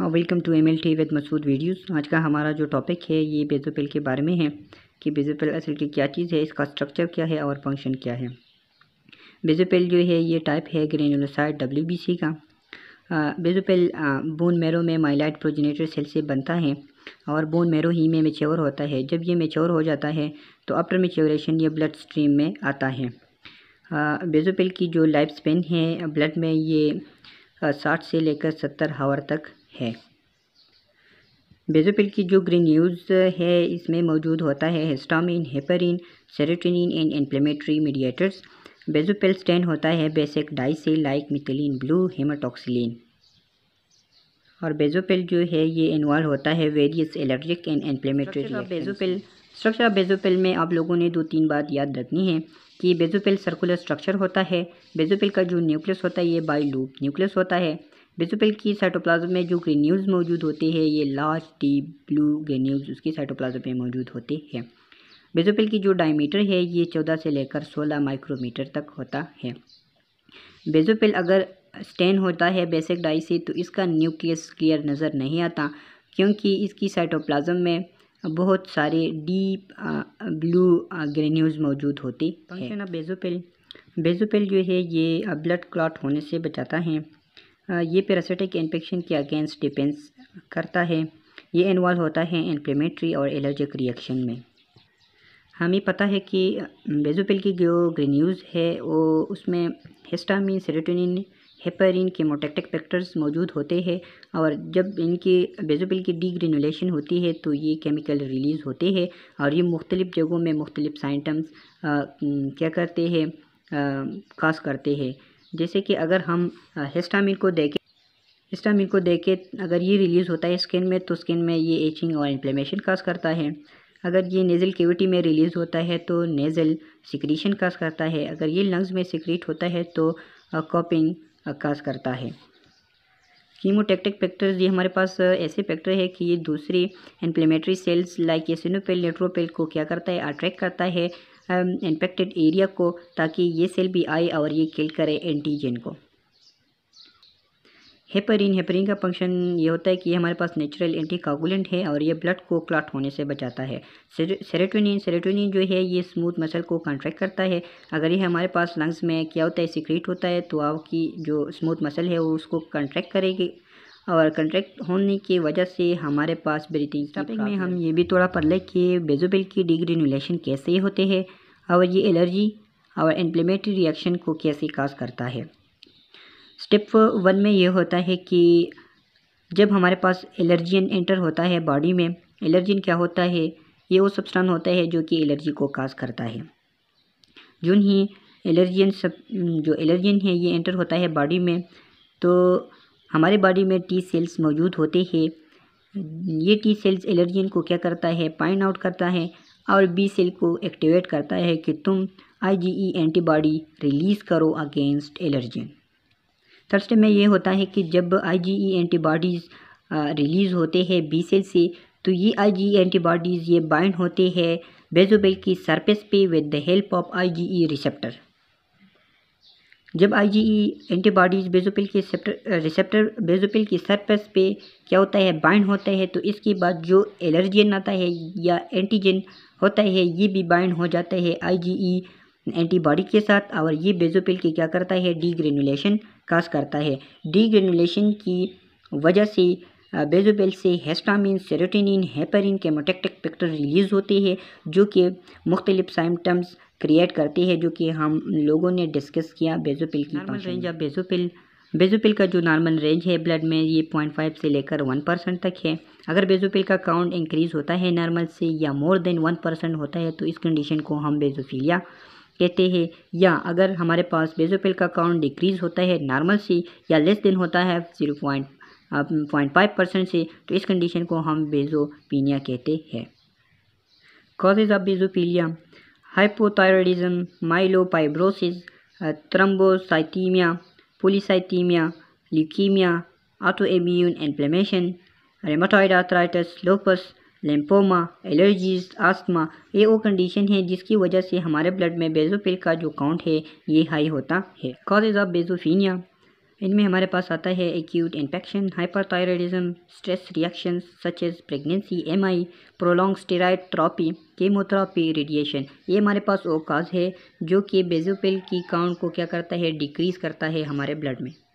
welcome to M L T with Masood videos आज का हमारा जो टॉपिक है ये बेजोपेल के बारे में है कि बेजोपेल असल की क्या चीज़ है इसका स्ट्रक्चर क्या है और फंक्शन क्या है बेजोपेल जो है ये टाइप है ग्रेनोसाइड डब्ल्यू बी सी का बेजोपेल बोन मेरो में माइलाइट प्रोजेनेटर सेल से बनता है और बोन मेरो ही में मेच्योर होता है जब ये मेच्योर हो जाता है तो अपर मेच्योरेशन ये ब्लड स्ट्रीम में आता है बेजोपेल की जो लाइफ स्पेन है ब्लड में ये साठ से लेकर सत्तर हावर तक है बेजोपिल की जो ग्रीन यूज़ है इसमें मौजूद होता है histamine heparin serotonin and inflammatory mediators basophil stain होता है basic dyes like methylene blue haematoxylin और बेजोपिल जो है ये इन्वॉल्व होता है various allergic and inflammatory basophil structure basophil में आप लोगों ने दो तीन बात याद रखनी है कि बेजोपेल सर्कुलर स्ट्रक्चर होता है बेजोपेल का जो न्यूक्लियस होता है ये बाई लूप न्यूक्लियस होता है बेजोपेल की साइटोप्लाज्म में जो ग्रेन्यूल्स मौजूद होते हैं ये लार्ज डीप ब्लू ग्रेन्यूल्स उसकी साइटोप्लाज्म में मौजूद होते हैं बेजोपेल की जो डायमीटर है ये चौदह से लेकर सोलह माइक्रोमीटर तक होता है बेजोपेल अगर स्टेन होता है बेसिक डाई से तो इसका न्यूक्लियस क्लियर नज़र नहीं आता क्योंकि इसकी साइटोप्लाज्म में बहुत सारे डीप ब्लू ग्रेन्यूज मौजूद होते हैं ना बेजोपेल बेजोपेल जो है ये ब्लड क्लॉट होने से बचाता है ये पैरासिटिक इन्फेक्शन के अगेंस्ट डिपेंस करता है ये इन्वॉल्व होता है इन्फ्लेमेटरी और एलर्जिक रिएक्शन में हमें पता है कि बेजोपेल की जो ग्रेन्यूज़ है वो उसमें histamine serotonin heparin chemotactic factors मौजूद होते हैं और जब इनके बेजोबिल की डिग्रेनुलेशन होती है तो ये केमिकल रिलीज़ होते हैं और ये मुख्तलिफ़ जगहों में मुख्तलिफ़ साइंटम्स क्या करते हैं कास करते हैं जैसे कि अगर हम हिस्टामिन को देखें हिस्टामिन को देखें अगर ये रिलीज़ होता है स्किन में तो स्किन में ये एचिंग और इन्फ्लेमेशन काज करता है अगर ये नेज़ल केविटी में रिलीज़ होता है तो नेज़ल सिक्रीशन काज करता है अगर ये लंग्स में सिक्रीट होता है तो कॉपिंग काज करता है कीमोटेक्टिक फैक्टर्स ये हमारे पास ऐसे फैक्टर है कि ये दूसरी inflammatory cells like eosinophil neutrophil को क्या करता है अट्रैक्ट करता है इन्फेक्टेड एरिया को ताकि ये सेल भी आए और ये किल करे एंटीजन को हेपरिन हेपरिन का फंक्शन ये होता है कि हमारे पास नेचुरल एंटी कागुलेंट है और ये ब्लड को क्लॉट होने से बचाता है सेरेटोनिन सेरेटोनिन जो है ये स्मूथ मसल को कॉन्ट्रैक्ट करता है अगर ये हमारे पास लंग्स में क्या होता है सिक्रीट होता है तो आपकी जो स्मूथ मसल है वो उसको कॉन्ट्रैक्ट करेगी और कंट्रैक्ट होने की वजह से हमारे पास ब्रीथिंग टॉपिक में हम ये भी थोड़ा पढ़ लें कि बेजोबिल की डिग्रेनुलेशन कैसे होते हैं और ये एलर्जी और इन्फ्लेमेटरी रिएक्शन को कैसे काज करता है स्टेप वन में ये होता है कि जब हमारे पास एलर्जियन एंटर होता है बॉडी में एलर्जियन क्या होता है ये वो सब्सटेंस होता है जो कि एलर्जी को काज करता है जून ही एलर्जियन सब जो एलर्जियन है ये एंटर होता है बॉडी में तो हमारे बॉडी में टी सेल्स मौजूद होते हैं ये टी सेल्स एलर्जियन को क्या करता है पाइन आउट करता है और बी सेल को एक्टिवेट करता है कि तुम आईजीई एंटीबॉडी रिलीज़ करो अगेंस्ट एलर्जियन थर्सडे में ये होता है कि जब ई एंटीबॉडीज़ रिलीज़ होते हैं बी सेल से तो ये ई एंटीबॉडीज़ e ये बाइंड होते हैं बेजोबेल की सरफेस पे विद द हेल्प ऑफ ई रिसेप्टर जब ई एंटीबॉडीज़ बेजोपिल के रिसेप्टर बेजोपिल की सरफेस पे क्या होता है बाइंड होता है तो इसके बाद जो एलर्जन आता है या एंटीजन होता है ये भी बाइंड हो जाता है आईजीई एंटीबॉडी e के साथ और ये बेजोपिल की क्या करता है डीग्रेनुलेशन काज करता है डीग्रेनुलेशन की वजह से बेजोबेल से हेस्टामिन सेरोटिनिन हेपरिन के मोटेक्टिक पेक्टर रिलीज़ होते हैं जो कि मुख्तलिफ साइम्टम्स क्रिएट करते हैं जो कि हम लोगों ने डिस्कस किया बेजोपिल की नॉर्मल रेंज या बेजोपिल बेजोपिल का जो नॉर्मल रेंज है ब्लड में ये पॉइंट फाइव से लेकर वन परसेंट तक है अगर बेजोपिल का काउंट इंक्रीज़ होता है नॉर्मल से या मोर देन वन परसेंट होता है तो इस कंडीशन को हम बेजोफीलिया कहते हैं या अगर हमारे पास बेजोपेल का काउंट डिक्रीज़ होता है नॉर्मल से या लेस देन होता है zero point point five percent से तो इस कंडीशन को हम बेजोपीनिया कहते हैं causes of basophilia hypothyroidism myelofibrosis thrombocythaemia polycythaemia leukaemia autoimmune inflammation rheumatoid arthritis lupus lymphoma allergies asthma ये वो कंडीशन है जिसकी वजह से हमारे ब्लड में बेजोफिल का जो काउंट है ये हाई होता है कॉजेज ऑफ बेजोफीनिया इनमें हमारे पास आता है acute infection hyperthyroidism stress reaction such as pregnancy आई prolong steroid therapy chemotherapy radiation ये हमारे पास वो काज है जो कि बेजोपिल की काउंट को क्या करता है डिक्रीज़ करता है हमारे ब्लड में